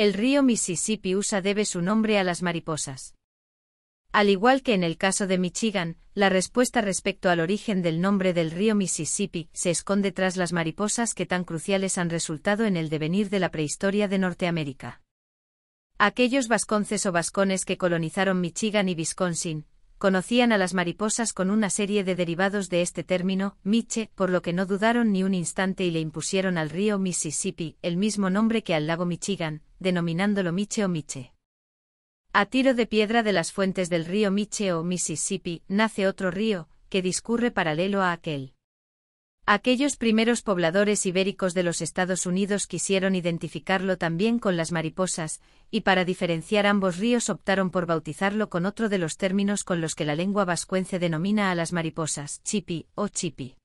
El río Mississippi USA debe su nombre a las mariposas. Al igual que en el caso de Michigan, la respuesta respecto al origen del nombre del río Mississippi se esconde tras las mariposas que tan cruciales han resultado en el devenir de la prehistoria de Norteamérica. Aquellos vasconces o vascones que colonizaron Michigan y Wisconsin, conocían a las mariposas con una serie de derivados de este término, Miche, por lo que no dudaron ni un instante y le impusieron al río Mississippi el mismo nombre que al lago Michigan, denominándolo Miche o Miche. A tiro de piedra de las fuentes del río Miche o Mississippi nace otro río, que discurre paralelo a aquel. Aquellos primeros pobladores ibéricos de los Estados Unidos quisieron identificarlo también con las mariposas, y para diferenciar ambos ríos optaron por bautizarlo con otro de los términos con los que la lengua vascuence denomina a las mariposas, chipi o chipi.